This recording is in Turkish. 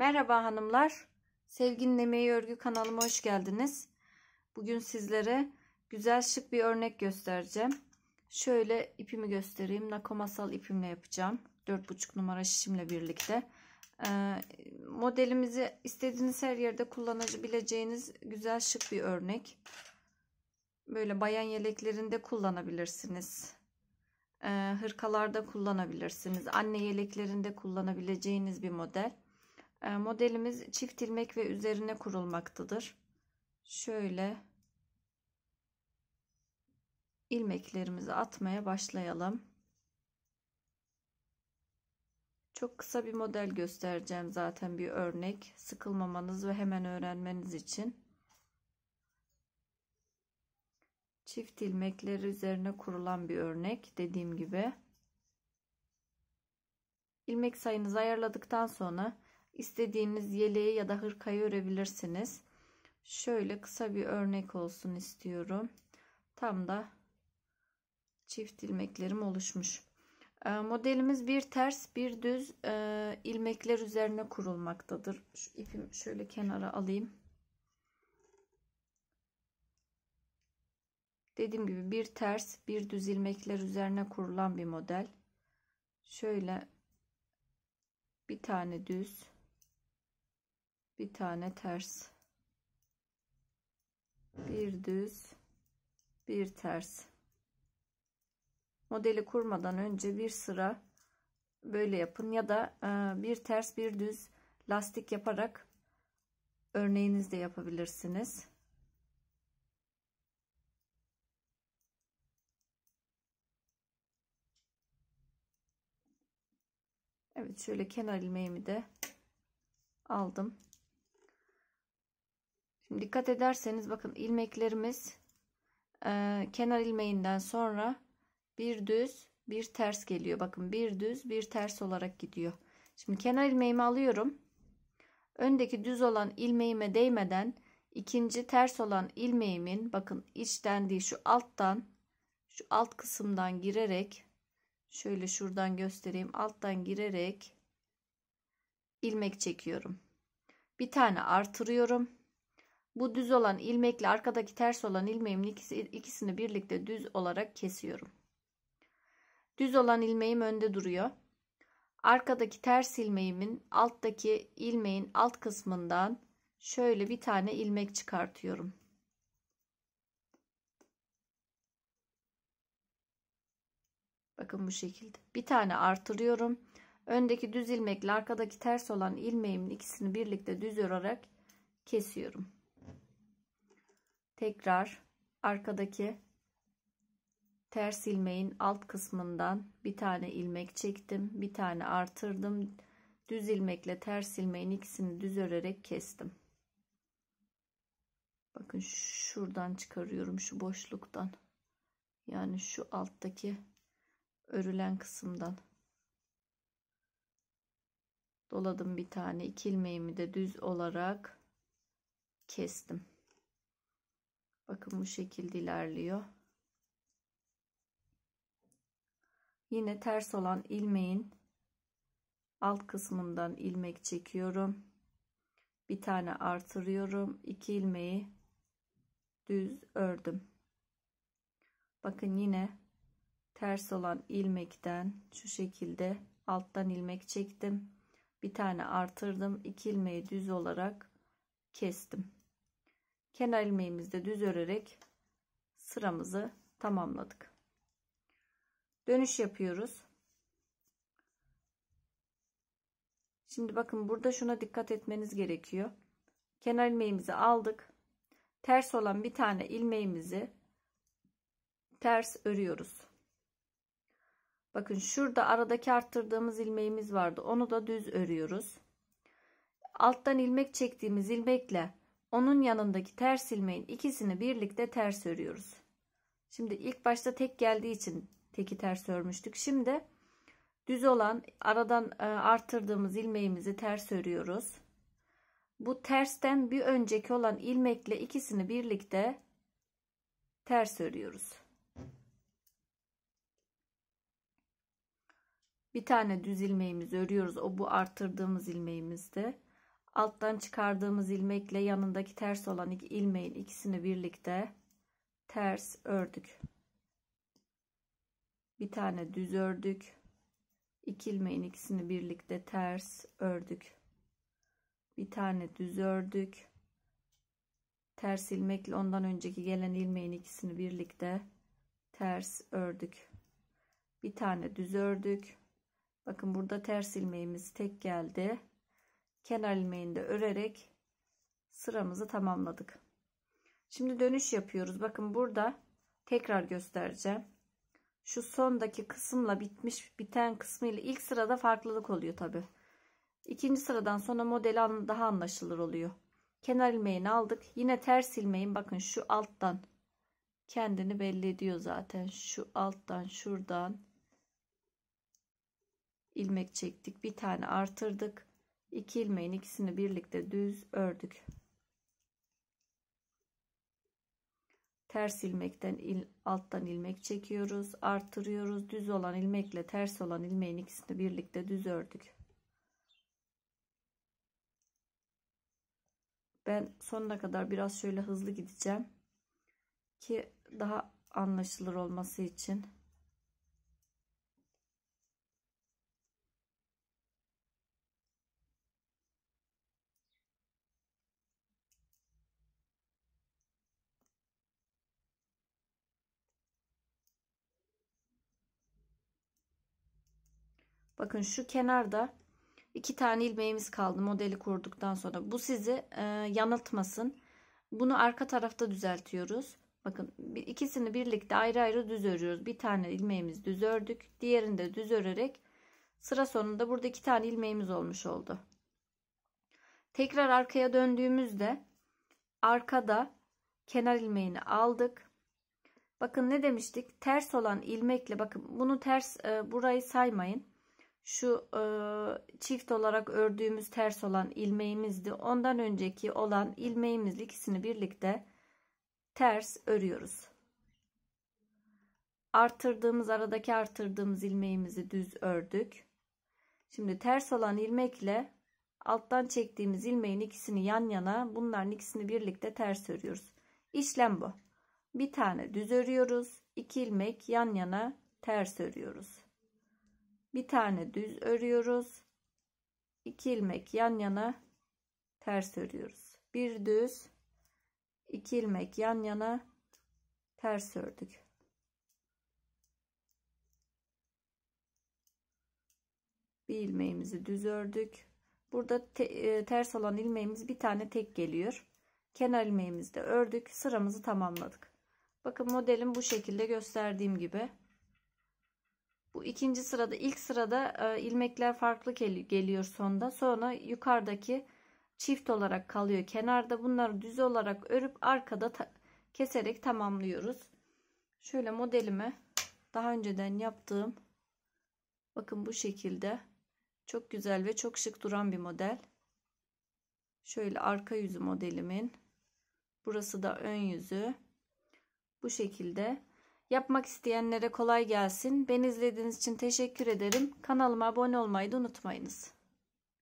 Merhaba hanımlar. Sevginin Emeği Örgü kanalıma hoş geldiniz. Bugün sizlere güzel şık bir örnek göstereceğim. Şöyle ipimi göstereyim. Nakomasal ipimle yapacağım. 4,5 numara şişimle birlikte. Ee, modelimizi istediğiniz her yerde kullanabileceğiniz güzel şık bir örnek. Böyle bayan yeleklerinde kullanabilirsiniz ee, hırkalarda kullanabilirsiniz. Anne yeleklerinde kullanabileceğiniz bir model. E, modelimiz çift ilmek ve üzerine kurulmaktadır. Şöyle ilmeklerimizi atmaya başlayalım. Çok kısa bir model göstereceğim zaten bir örnek. Sıkılmamanız ve hemen öğrenmeniz için. Çift ilmekleri üzerine kurulan bir örnek dediğim gibi. İlmek sayınızı ayarladıktan sonra istediğiniz yeleği ya da hırkayı örebilirsiniz. Şöyle kısa bir örnek olsun istiyorum. Tam da çift ilmeklerim oluşmuş. Ee, modelimiz bir ters bir düz e, ilmekler üzerine kurulmaktadır. Şu ipimi şöyle kenara alayım. Dediğim gibi bir ters bir düz ilmekler üzerine kurulan bir model. Şöyle bir tane düz bir tane ters bir düz bir ters modeli kurmadan önce bir sıra böyle yapın ya da e, bir ters bir düz lastik yaparak örneğinizde yapabilirsiniz Evet şöyle kenar ilmeğimi de aldım Şimdi dikkat ederseniz bakın ilmeklerimiz e, kenar ilmeğinden sonra bir düz bir ters geliyor. Bakın bir düz bir ters olarak gidiyor. Şimdi kenar ilmeğimi alıyorum. Öndeki düz olan ilmeğime değmeden ikinci ters olan ilmeğimin bakın içten değil şu alttan şu alt kısımdan girerek şöyle şuradan göstereyim alttan girerek ilmek çekiyorum. Bir tane artırıyorum. Bu düz olan ilmekle arkadaki ters olan ilmeğimin ikisi, ikisini birlikte düz olarak kesiyorum. Düz olan ilmeğim önde duruyor. Arkadaki ters ilmeğimin alttaki ilmeğin alt kısmından şöyle bir tane ilmek çıkartıyorum. Bakın bu şekilde. Bir tane artırıyorum. Öndeki düz ilmekle arkadaki ters olan ilmeğimin ikisini birlikte düz olarak kesiyorum tekrar arkadaki ters ilmeğin alt kısmından bir tane ilmek çektim bir tane artırdım düz ilmekle ters ilmeğin ikisini düz örerek kestim bakın şuradan çıkarıyorum şu boşluktan yani şu alttaki örülen kısımdan doladım bir tane iki ilmeğimi de düz olarak kestim Bakın bu şekilde ilerliyor. Yine ters olan ilmeğin alt kısmından ilmek çekiyorum. Bir tane artırıyorum. 2 ilmeği düz ördüm. Bakın yine ters olan ilmekten şu şekilde alttan ilmek çektim. Bir tane artırdım. 2 ilmeği düz olarak kestim kenar ilmeğimizde düz örerek sıramızı tamamladık. Dönüş yapıyoruz. Şimdi bakın burada şuna dikkat etmeniz gerekiyor. Kenar ilmeğimizi aldık. Ters olan bir tane ilmeğimizi ters örüyoruz. Bakın şurada aradaki arttırdığımız ilmeğimiz vardı. Onu da düz örüyoruz. Alttan ilmek çektiğimiz ilmekle onun yanındaki ters ilmeğin ikisini birlikte ters örüyoruz. Şimdi ilk başta tek geldiği için teki ters örmüştük. Şimdi düz olan aradan e, arttırdığımız ilmeğimizi ters örüyoruz. Bu tersten bir önceki olan ilmekle ikisini birlikte ters örüyoruz. Bir tane düz ilmeğimizi örüyoruz. O bu arttırdığımız ilmeğimizde alttan çıkardığımız ilmekle yanındaki ters olan iki ilmeğin ikisini birlikte ters ördük. Bir tane düz ördük. İki ilmeğin ikisini birlikte ters ördük. Bir tane düz ördük. Ters ilmekle ondan önceki gelen ilmeğin ikisini birlikte ters ördük. Bir tane düz ördük. Bakın burada ters ilmeğimiz tek geldi kenar ilmeğini de örerek sıramızı tamamladık. Şimdi dönüş yapıyoruz. Bakın burada tekrar göstereceğim. Şu sondaki kısımla bitmiş biten kısmı ile ilk sırada farklılık oluyor tabi. İkinci sıradan sonra model daha anlaşılır oluyor. Kenar ilmeğini aldık. Yine ters ilmeğin bakın şu alttan kendini belli ediyor zaten. Şu alttan şuradan ilmek çektik. Bir tane artırdık. 2 ilmeğin ikisini birlikte düz ördük. Ters ilmekten il, alttan ilmek çekiyoruz, artırıyoruz. Düz olan ilmekle ters olan ilmeğin ikisini birlikte düz ördük. Ben sonuna kadar biraz şöyle hızlı gideceğim ki daha anlaşılır olması için. Bakın şu kenarda iki tane ilmeğimiz kaldı modeli kurduktan sonra. Bu sizi e, yanıltmasın. Bunu arka tarafta düzeltiyoruz. Bakın ikisini birlikte ayrı ayrı düz örüyoruz. Bir tane ilmeğimiz düz ördük. Diğerini de düz örerek sıra sonunda burada iki tane ilmeğimiz olmuş oldu. Tekrar arkaya döndüğümüzde arkada kenar ilmeğini aldık. Bakın ne demiştik? Ters olan ilmekle bakın bunu ters e, burayı saymayın şu e, çift olarak ördüğümüz ters olan ilmeğimizdi. Ondan önceki olan ilmeğimizle ikisini birlikte ters örüyoruz. Artırdığımız aradaki artırdığımız ilmeğimizi düz ördük. Şimdi ters olan ilmekle alttan çektiğimiz ilmeğin ikisini yan yana bunların ikisini birlikte ters örüyoruz. İşlem bu. Bir tane düz örüyoruz. iki ilmek yan yana ters örüyoruz bir tane düz örüyoruz. 2 ilmek yan yana ters örüyoruz. Bir düz, iki ilmek yan yana ters ördük. Bir ilmeğimizi düz ördük. Burada te, e, ters olan ilmeğimiz bir tane tek geliyor. Kenar ilmeğimizi de ördük. Sıramızı tamamladık. Bakın modelim bu şekilde gösterdiğim gibi. Bu ikinci sırada ilk sırada e, ilmekler farklı geliyor sonda. Sonra yukarıdaki çift olarak kalıyor kenarda. Bunları düz olarak örüp arkada ta keserek tamamlıyoruz. Şöyle modelimi daha önceden yaptığım bakın bu şekilde çok güzel ve çok şık duran bir model. Şöyle arka yüzü modelimin. Burası da ön yüzü. Bu şekilde Yapmak isteyenlere kolay gelsin. Beni izlediğiniz için teşekkür ederim. Kanalıma abone olmayı da unutmayınız.